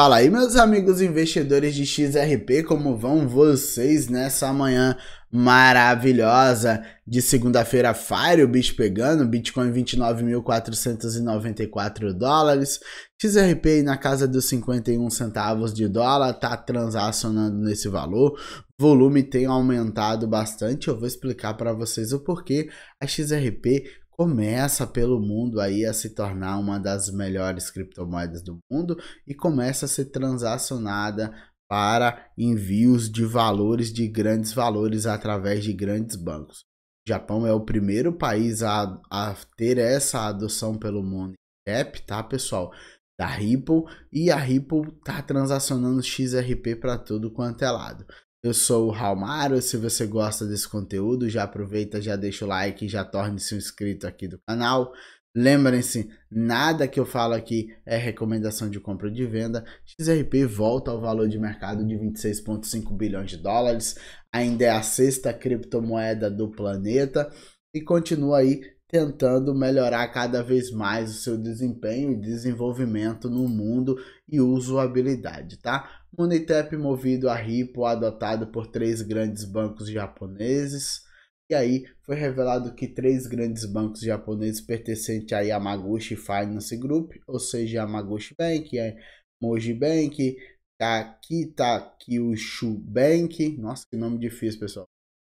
Fala aí, meus amigos investidores de XRP, como vão vocês nessa manhã maravilhosa de segunda-feira? Fire o bicho pegando, Bitcoin 29.494 dólares, XRP na casa dos 51 centavos de dólar, tá transacionando nesse valor. Volume tem aumentado bastante, eu vou explicar para vocês o porquê a XRP começa pelo mundo aí a se tornar uma das melhores criptomoedas do mundo e começa a ser transacionada para envios de valores de grandes valores através de grandes bancos. O Japão é o primeiro país a, a ter essa adoção pelo mundo app, tá, pessoal? Da Ripple e a Ripple tá transacionando XRP para tudo quanto é lado. Eu sou o Raumaro, se você gosta desse conteúdo, já aproveita, já deixa o like, já torne-se um inscrito aqui do canal. Lembrem-se, nada que eu falo aqui é recomendação de compra ou de venda. XRP volta ao valor de mercado de 26,5 bilhões de dólares, ainda é a sexta criptomoeda do planeta e continua aí tentando melhorar cada vez mais o seu desempenho e desenvolvimento no mundo e usabilidade, tá? Monitep movido a Ripple, adotado por três grandes bancos japoneses. E aí foi revelado que três grandes bancos japoneses pertencentes a Yamaguchi Finance Group, ou seja, Yamaguchi Bank, é Moji Bank, Takita Kyushu Bank, nossa que nome difícil pessoal,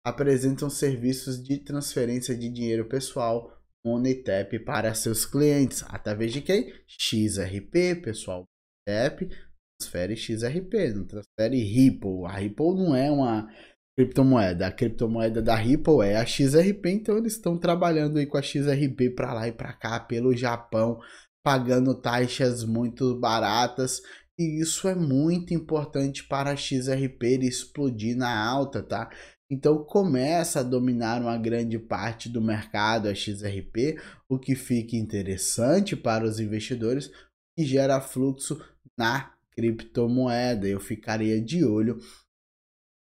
apresentam serviços de transferência de dinheiro pessoal MoneyTap para seus clientes. Através de quem? XRP, pessoal. MoneyTap transfere XRP, não transfere Ripple. A Ripple não é uma criptomoeda. A criptomoeda da Ripple é a XRP, então eles estão trabalhando aí com a XRP para lá e para cá pelo Japão, pagando taxas muito baratas. E isso é muito importante para a XRP explodir na alta, tá? Então começa a dominar uma grande parte do mercado a XRP, o que fica interessante para os investidores e gera fluxo na criptomoeda. Eu ficaria de olho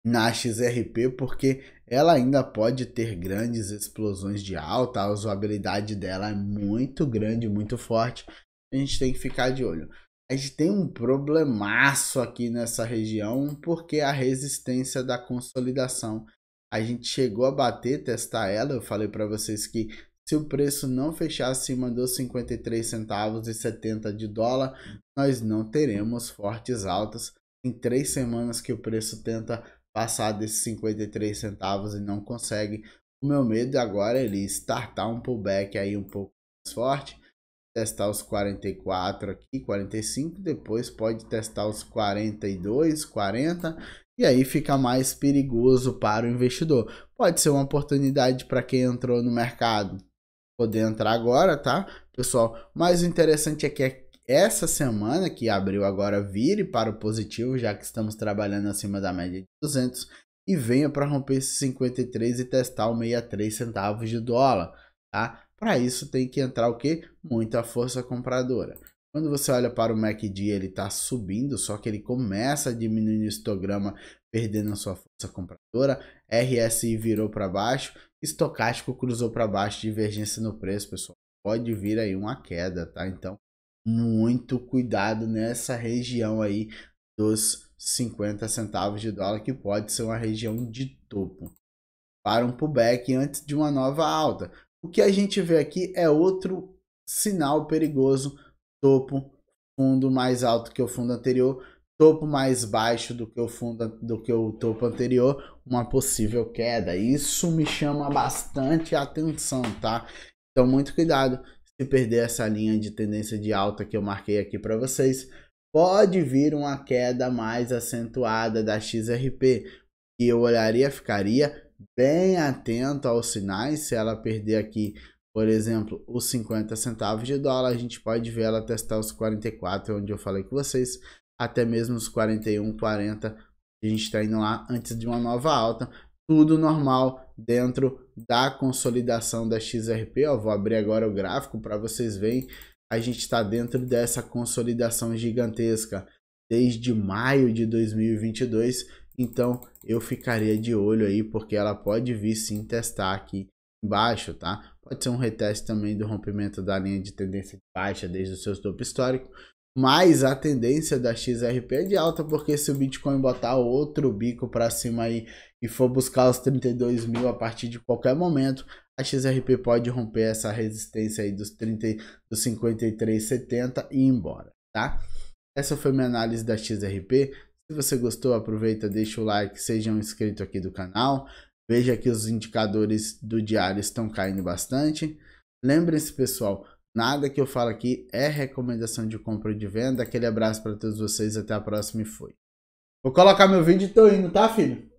na XRP porque ela ainda pode ter grandes explosões de alta, a usabilidade dela é muito grande, muito forte. A gente tem que ficar de olho. A gente tem um problemaço aqui nessa região, porque a resistência da consolidação. A gente chegou a bater, testar ela, eu falei para vocês que se o preço não fechar acima dos 53 centavos e 70 de dólar, nós não teremos fortes altas. Em três semanas que o preço tenta passar desses 53 centavos e não consegue. O meu medo agora é ele startar um pullback aí um pouco mais forte testar os 44 aqui, 45, depois pode testar os 42, 40, e aí fica mais perigoso para o investidor. Pode ser uma oportunidade para quem entrou no mercado poder entrar agora, tá? Pessoal, mas o interessante é que essa semana que abriu agora vire para o positivo, já que estamos trabalhando acima da média de 200 e venha para romper esses 53 e testar o 63 centavos de dólar, tá? Para isso tem que entrar o que? Muita força compradora. Quando você olha para o MACD, ele está subindo, só que ele começa a diminuir o histograma, perdendo a sua força compradora. RSI virou para baixo, estocástico cruzou para baixo, divergência no preço, pessoal. Pode vir aí uma queda, tá? Então, muito cuidado nessa região aí dos 50 centavos de dólar, que pode ser uma região de topo. Para um pullback antes de uma nova alta. O que a gente vê aqui é outro sinal perigoso, topo fundo mais alto que o fundo anterior, topo mais baixo do que o fundo do que o topo anterior, uma possível queda. Isso me chama bastante atenção, tá? Então muito cuidado se perder essa linha de tendência de alta que eu marquei aqui para vocês, pode vir uma queda mais acentuada da XRP, e eu olharia, ficaria bem atento aos sinais. Se ela perder aqui, por exemplo, os 50 centavos de dólar, a gente pode ver ela testar os 44, é onde eu falei com vocês, até mesmo os 41, 40. A gente está indo lá antes de uma nova alta. Tudo normal dentro da consolidação da XRP. Eu vou abrir agora o gráfico para vocês verem. A gente está dentro dessa consolidação gigantesca desde maio de 2022 então eu ficaria de olho aí, porque ela pode vir sim testar aqui embaixo, tá? Pode ser um reteste também do rompimento da linha de tendência de baixa desde o seu topo histórico. Mas a tendência da XRP é de alta, porque se o Bitcoin botar outro bico para cima aí e for buscar os 32 mil a partir de qualquer momento, a XRP pode romper essa resistência aí dos, dos 53,70 e ir embora, tá? Essa foi minha análise da XRP. Se você gostou, aproveita, deixa o like, seja um inscrito aqui do canal. Veja que os indicadores do diário estão caindo bastante. lembre se pessoal, nada que eu falo aqui é recomendação de compra ou de venda. Aquele abraço para todos vocês, até a próxima e foi. Vou colocar meu vídeo e tô indo, tá, filho?